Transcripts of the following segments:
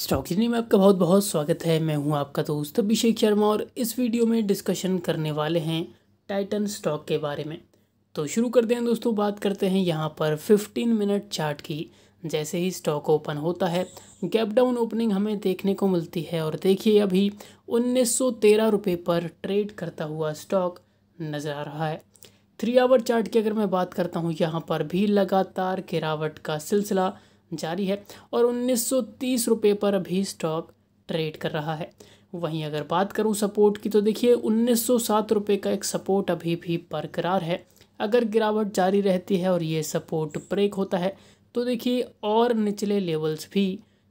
stock जिनी में आपका बहुत बहुत स्वागत है मैं हूं आपका दोस्त अभिषेक शर्मा और इस वीडियो में डिस्कशन करने वाले हैं टाइटन स्टॉक के बारे में तो शुरू करते हैं दोस्तों बात करते हैं यहाँ पर 15 मिनट चार्ट की जैसे ही स्टॉक ओपन होता है गैप डाउन ओपनिंग हमें देखने को मिलती है और देखिए अभी उन्नीस सौ पर ट्रेड करता हुआ स्टॉक नज़र आ रहा है थ्री आवर चार्ट की अगर मैं बात करता हूँ यहाँ पर भी लगातार गिरावट का सिलसिला जारी है और उन्नीस सौ पर अभी स्टॉक ट्रेड कर रहा है वहीं अगर बात करूं सपोर्ट की तो देखिए उन्नीस सौ का एक सपोर्ट अभी भी बरकरार है अगर गिरावट जारी रहती है और ये सपोर्ट ब्रेक होता है तो देखिए और निचले लेवल्स भी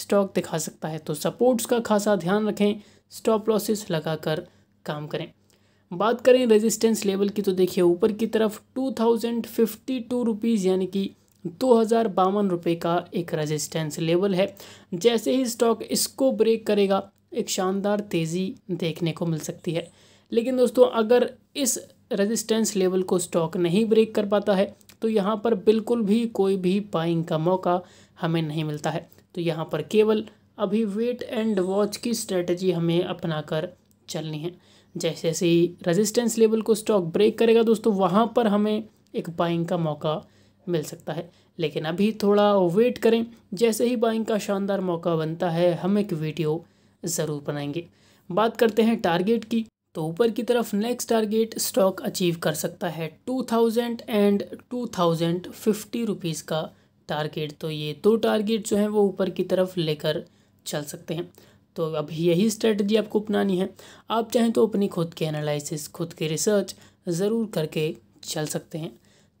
स्टॉक दिखा सकता है तो सपोर्ट्स का खासा ध्यान रखें स्टॉप लॉसेस लगाकर काम करें बात करें रेजिस्टेंस लेवल की तो देखिए ऊपर की तरफ two thousand fifty two rupees यानी कि दो हज़ार बावन रुपये का एक रेजिस्टेंस लेवल है जैसे ही स्टॉक इसको ब्रेक करेगा एक शानदार तेज़ी देखने को मिल सकती है लेकिन दोस्तों अगर इस रेजिस्टेंस लेवल को स्टॉक नहीं ब्रेक कर पाता है तो यहाँ पर बिल्कुल भी कोई भी बाइंग का मौका हमें नहीं मिलता है तो यहाँ पर केवल अभी वेट एंड वॉच की स्ट्रेटजी हमें अपना कर चलनी है जैसे जैसे ही रेजिस्टेंस लेवल को स्टॉक ब्रेक करेगा दोस्तों वहाँ पर हमें एक बाइंग का मौका मिल सकता है लेकिन अभी थोड़ा वेट करें जैसे ही बाइंग का शानदार मौका बनता है हम एक वीडियो ज़रूर बनाएंगे बात करते हैं टारगेट की तो ऊपर की तरफ नेक्स्ट टारगेट स्टॉक अचीव कर सकता है two thousand and two thousand fifty rupees का टारगेट तो ये दो टारगेट जो हैं वो ऊपर की तरफ लेकर चल सकते हैं तो अब यही स्ट्रेटजी आपको अपनानी है आप चाहें तो अपनी खुद के एनालिसिस खुद की रिसर्च ज़रूर करके चल सकते हैं